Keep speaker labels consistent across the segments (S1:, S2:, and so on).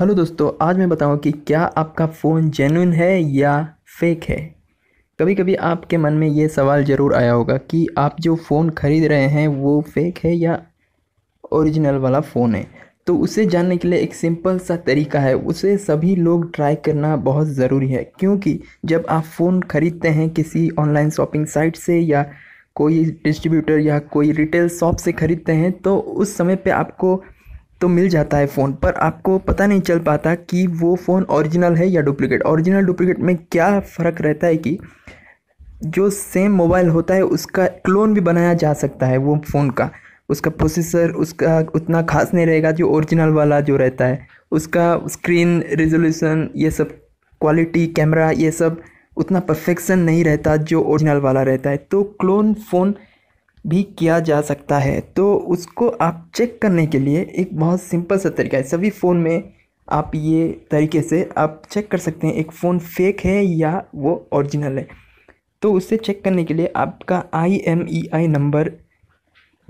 S1: hello दोस्तों आज मैं बताऊं कि क्या आपका फ़ोन जेन्यून है या फेक है कभी कभी आपके मन में ये सवाल ज़रूर आया होगा कि आप जो फ़ोन ख़रीद रहे हैं वो फेक है या ओरिजिनल वाला फ़ोन है तो उसे जानने के लिए एक सिंपल सा तरीका है उसे सभी लोग ट्राई करना बहुत ज़रूरी है क्योंकि जब आप फ़ोन ख़रीदते हैं किसी ऑनलाइन शॉपिंग साइट से या कोई डिस्ट्रीब्यूटर या कोई रिटेल शॉप से ख़रीदते हैं तो उस समय पे आपको तो मिल जाता है फ़ोन पर आपको पता नहीं चल पाता कि वो फ़ोन ओरिजिनल है या डुप्लीकेट ओरिजिनल डुप्लीकेट में क्या फ़र्क रहता है कि जो सेम मोबाइल होता है उसका क्लोन भी बनाया जा सकता है वो फ़ोन का उसका प्रोसेसर उसका उतना खास नहीं रहेगा जो ओरिजिनल वाला जो रहता है उसका स्क्रीन रेजोल्यूशन ये सब क्वालिटी कैमरा ये सब उतना परफेक्शन नहीं रहता जो ओरिजिनल वाला रहता है तो क्लोन फ़ोन भी किया जा सकता है तो उसको आप चेक करने के लिए एक बहुत सिंपल सा तरीका है सभी फ़ोन में आप ये तरीके से आप चेक कर सकते हैं एक फ़ोन फेक है या वो ओरिजिनल है तो उसे चेक करने के लिए आपका आई एम ई आई नंबर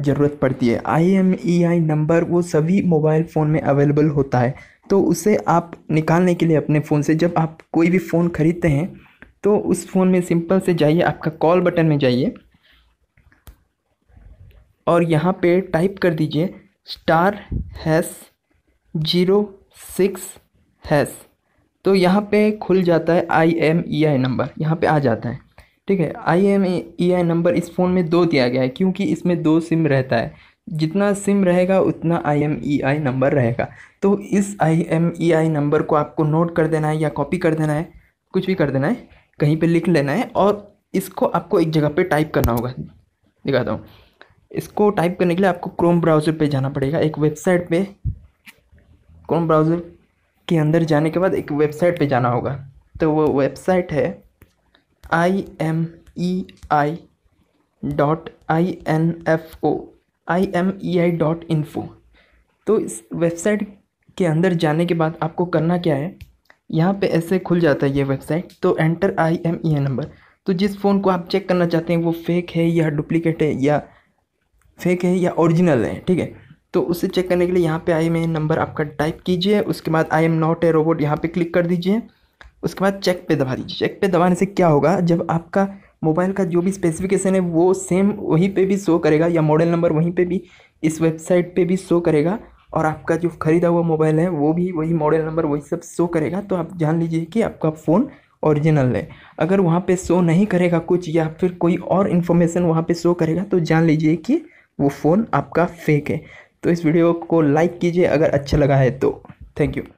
S1: ज़रूरत पड़ती है I M E I number वो सभी मोबाइल फ़ोन में अवेलेबल होता है तो उसे आप निकालने के लिए अपने फ़ोन से जब आप कोई भी फ़ोन ख़रीदते हैं तो उस फ़ोन में सिंपल से जाइए आपका कॉल बटन में जाइए और यहाँ पे टाइप कर दीजिए star hash zero six hash तो यहाँ पे खुल जाता है I M E I number यहाँ पे आ जाता है ठीक है I M E I number इस फ़ोन में दो दिया गया है क्योंकि इसमें दो सिम रहता है जितना सिम रहेगा उतना आई एम ई आई नंबर रहेगा तो इस आई एम ई आई नंबर को आपको नोट कर देना है या कॉपी कर देना है कुछ भी कर देना है कहीं पे लिख लेना है और इसको आपको एक जगह पे टाइप करना होगा दिखाता हूँ इसको टाइप करने के लिए आपको क्रोम ब्राउज़र पे जाना पड़ेगा एक वेबसाइट पे क्रोम ब्राउज़र के अंदर जाने के बाद एक वेबसाइट पे जाना होगा तो वो वेबसाइट है I M E I dot I N F O I M E I dot info तो इस वेबसाइट के अंदर जाने के बाद आपको करना क्या है यहाँ पे ऐसे खुल जाता है ये वेबसाइट तो enter I M E I number तो जिस फ़ोन को आप चेक करना चाहते हैं वो फेक है या डुप्लीकेट है या फेक है या ओरिजिनल है ठीक है तो उसे चेक करने के लिए यहाँ पे आई एम एन नंबर आपका टाइप कीजिए उसके बाद I am not a robot यहाँ पे क्लिक कर दीजिए उसके बाद चेक पे दबा दीजिए चेक पे दबाने से क्या होगा जब आपका मोबाइल का जो भी स्पेसिफिकेशन है वो सेम वहीं पे भी शो करेगा या मॉडल नंबर वहीं पे भी इस वेबसाइट पे भी शो करेगा और आपका जो ख़रीदा हुआ मोबाइल है वो भी वही मॉडल नंबर वही सब शो करेगा तो आप जान लीजिए कि आपका फ़ोन ओरिजिनल है अगर वहाँ पर शो नहीं करेगा कुछ या फिर कोई और इन्फॉर्मेशन वहाँ पर शो करेगा तो जान लीजिए कि वो फ़ोन आपका फेक है तो इस वीडियो को लाइक कीजिए अगर अच्छा लगा है तो थैंक यू